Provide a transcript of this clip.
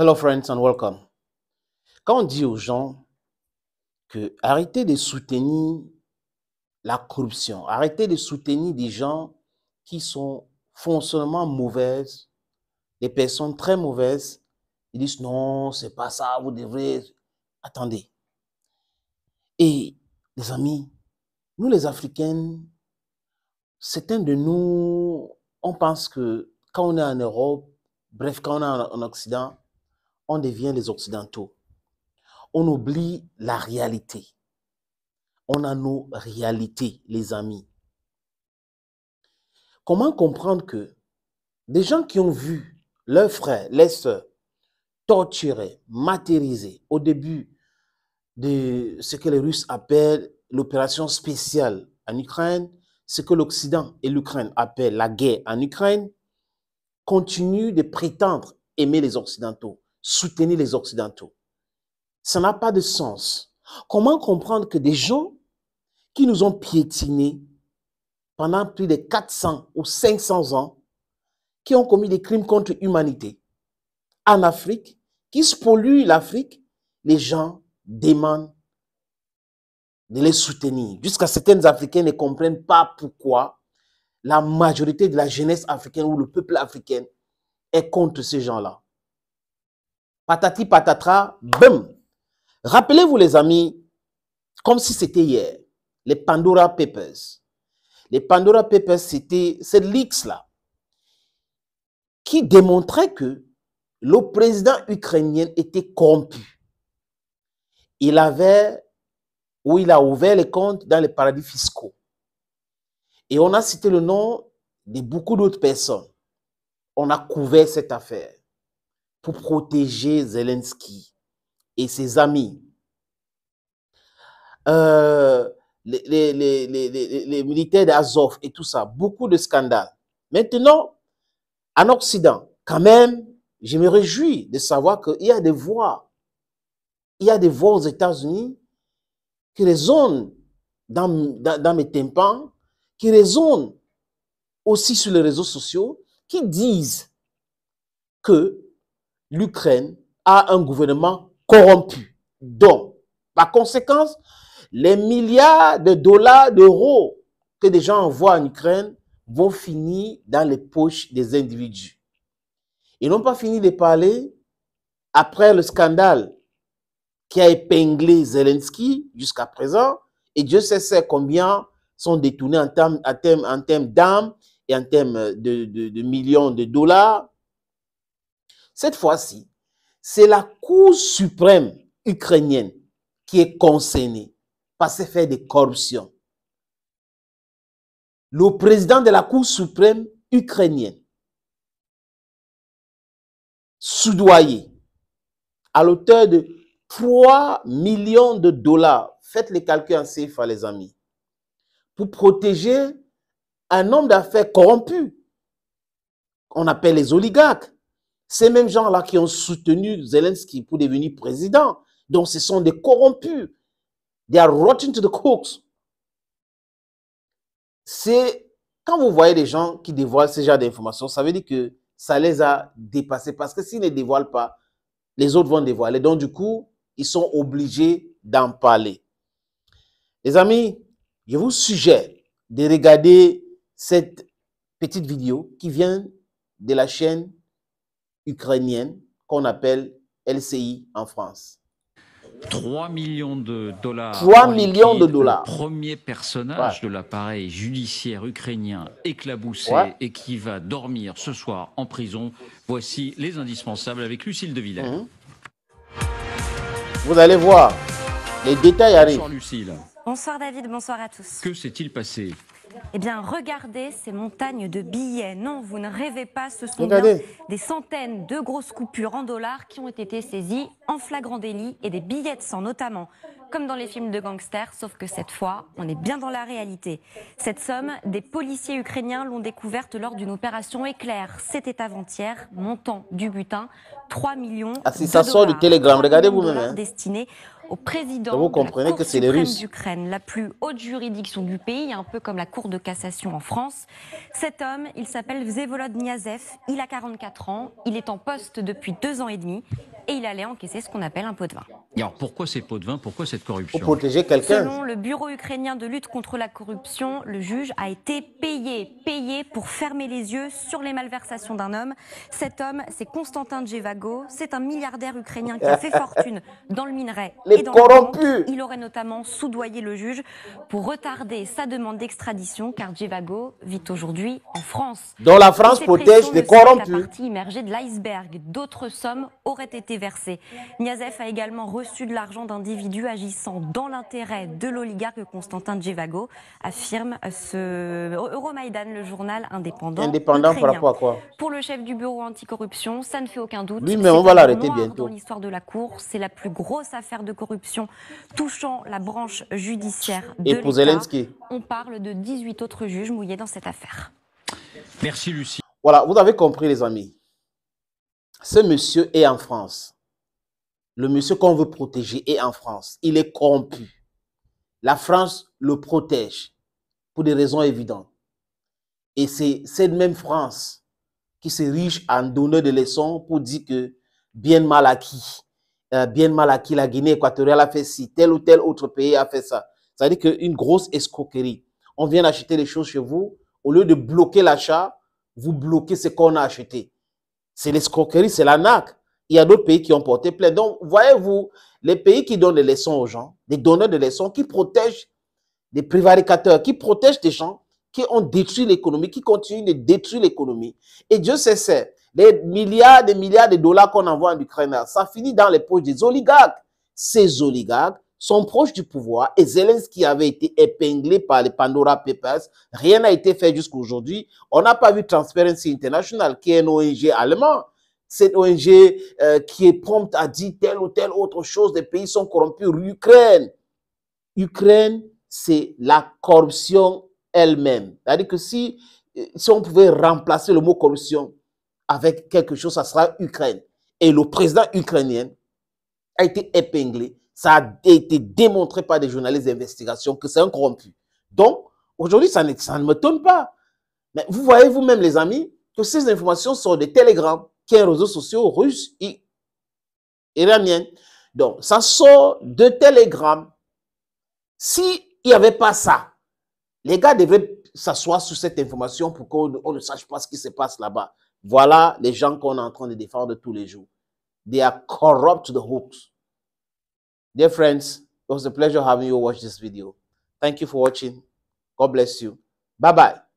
Hello friends and welcome. Quand on dit aux gens que arrêtez de soutenir la corruption, arrêtez de soutenir des gens qui sont fonctionnellement mauvaises, des personnes très mauvaises, ils disent non, c'est pas ça, vous devrez attendez. Et les amis, nous les Africains, certains de nous, on pense que quand on est en Europe, bref, quand on est en Occident, on devient les Occidentaux. On oublie la réalité. On a nos réalités, les amis. Comment comprendre que des gens qui ont vu leurs frères, leurs sœurs torturés, matérisés au début de ce que les Russes appellent l'opération spéciale en Ukraine, ce que l'Occident et l'Ukraine appellent la guerre en Ukraine, continuent de prétendre aimer les Occidentaux soutenir les Occidentaux. Ça n'a pas de sens. Comment comprendre que des gens qui nous ont piétinés pendant plus de 400 ou 500 ans, qui ont commis des crimes contre l'humanité, en Afrique, qui se polluent l'Afrique, les gens demandent de les soutenir. Jusqu'à certains Africains ne comprennent pas pourquoi la majorité de la jeunesse africaine ou le peuple africain est contre ces gens-là patati patatra, bum. Rappelez-vous les amis, comme si c'était hier, les Pandora Papers. Les Pandora Papers, c'était cette leaks-là qui démontrait que le président ukrainien était corrompu. Il avait, ou il a ouvert les comptes dans les paradis fiscaux. Et on a cité le nom de beaucoup d'autres personnes. On a couvert cette affaire pour protéger Zelensky et ses amis. Euh, les, militaires d'Azov et tout ça, beaucoup de scandales. Maintenant, en Occident, quand même, je me réjouis de savoir qu'il y a des voix. Il y a des voix aux États-Unis qui résonnent dans, dans, mes tympans, qui résonnent aussi sur les réseaux sociaux, qui disent que l'Ukraine a un gouvernement corrompu. Donc, par conséquence, les milliards de dollars, d'euros que des gens envoient en Ukraine vont finir dans les poches des individus. Ils n'ont pas fini de parler après le scandale qui a épinglé Zelensky jusqu'à présent, et Dieu sait combien sont détournés en termes en d'armes et en termes de millions de dollars cette fois-ci, c'est la Cour suprême ukrainienne qui est concernée par ces faits de corruption. Le président de la Cour suprême ukrainienne, soudoyé à l'auteur de 3 millions de dollars, faites les calculs en CFA les amis, pour protéger un homme d'affaires corrompu, qu'on appelle les oligarques. Ces mêmes gens-là qui ont soutenu Zelensky pour devenir président, donc ce sont des corrompus. They are rotten to the cooks. C'est quand vous voyez des gens qui dévoilent ce genre d'informations, ça veut dire que ça les a dépassés parce que s'ils ne dévoilent pas, les autres vont dévoiler. Donc du coup, ils sont obligés d'en parler. Les amis, je vous suggère de regarder cette petite vidéo qui vient de la chaîne ukrainienne qu'on appelle LCI en France. 3 millions de dollars. 3 millions de dollars. premier personnage de l'appareil judiciaire ukrainien éclaboussé et qui va dormir ce soir en prison. Voici les indispensables avec Lucille de mhm. Vous allez voir, les détails arrivent. Bonsoir Lucille. Bonsoir David, bonsoir à tous. Que s'est-il passé eh bien, regardez ces montagnes de billets. Non, vous ne rêvez pas, ce sont des centaines de grosses coupures en dollars qui ont été saisies en flagrant délit et des billets de sang notamment. Comme dans les films de gangsters, sauf que cette fois, on est bien dans la réalité. Cette somme, des policiers ukrainiens l'ont découverte lors d'une opération éclair. C'était avant-hier, montant du butin, 3 millions ah, de ça dollars. regardez vous hein. Destinés au président vous comprenez de la Cour que c'est d'Ukraine, la plus haute juridiction du pays, un peu comme la Cour de cassation en France. Cet homme, il s'appelle Zevolod Niazev, il a 44 ans, il est en poste depuis deux ans et demi et il allait encaisser ce qu'on appelle un pot de vin. Et alors pourquoi ces pots de vin Pourquoi cette corruption Pour protéger quelqu'un. Selon le Bureau ukrainien de lutte contre la corruption, le juge a été payé, payé pour fermer les yeux sur les malversations d'un homme. Cet homme, c'est Konstantin Djevago. C'est un milliardaire ukrainien qui a fait fortune dans le minerai. Il aurait notamment soudoyé le juge pour retarder sa demande d'extradition, car Djevago vit aujourd'hui en France. Dans la France protège des corrompus. La partie immergée de l'iceberg, d'autres sommes auraient été versées. Niazef a également reçu de l'argent d'individus agissant dans l'intérêt de l'oligarque Constantin Djevago, affirme ce Maidan, le journal indépendant. Indépendant par rapport à quoi Pour le chef du bureau anticorruption, ça ne fait aucun doute. Oui, mais on va l'arrêter bientôt. l'histoire de la Cour, c'est la plus grosse affaire de corruption corruption touchant la branche judiciaire de Et pour On parle de 18 autres juges mouillés dans cette affaire. Merci Lucie. Voilà, vous avez compris les amis. Ce monsieur est en France. Le monsieur qu'on veut protéger est en France. Il est corrompu. La France le protège pour des raisons évidentes. Et c'est cette même France qui se riche en donneur de leçons pour dire que bien mal acquis. Euh, bien mal acquis, la Guinée équatoriale a fait ci, tel ou tel autre pays a fait ça. Ça veut dire qu'une grosse escroquerie. On vient acheter des choses chez vous, au lieu de bloquer l'achat, vous bloquez ce qu'on a acheté. C'est l'escroquerie, c'est la NAC. Il y a d'autres pays qui ont porté plainte. Donc, voyez-vous, les pays qui donnent des leçons aux gens, des donneurs de leçons, qui protègent des prévaricateurs, qui protègent des gens qui ont détruit l'économie, qui continuent de détruire l'économie. Et Dieu sait, les milliards et milliards de dollars qu'on envoie en Ukraine, ça finit dans les poches des oligarques. Ces oligarques sont proches du pouvoir et Zelensky avait été épinglé par les Pandora Papers. Rien n'a été fait jusqu'à aujourd'hui. On n'a pas vu Transparency International, qui est une ONG allemande. Cette ONG euh, qui est prompte à dire telle ou telle autre chose, des pays sont corrompus. L'Ukraine, Ukraine, c'est la corruption elle-même. C'est-à-dire que si, euh, si on pouvait remplacer le mot corruption avec quelque chose, ça sera Ukraine. Et le président ukrainien a été épinglé. Ça a été démontré par des journalistes d'investigation que c'est un corrompu. Donc, aujourd'hui, ça, ça ne tourne pas. Mais vous voyez vous-même, les amis, que ces informations sont de Telegram, qui est un réseau social russe et iranien. Donc, ça sort de Telegram. S'il n'y avait pas ça, les gars devraient s'asseoir sur cette information pour qu'on ne sache pas ce qui se passe là-bas. Voilà les gens qu'on est en train de défendre tous les jours. They are corrupt to the hooks. Dear friends, it was a pleasure having you watch this video. Thank you for watching. God bless you. Bye bye.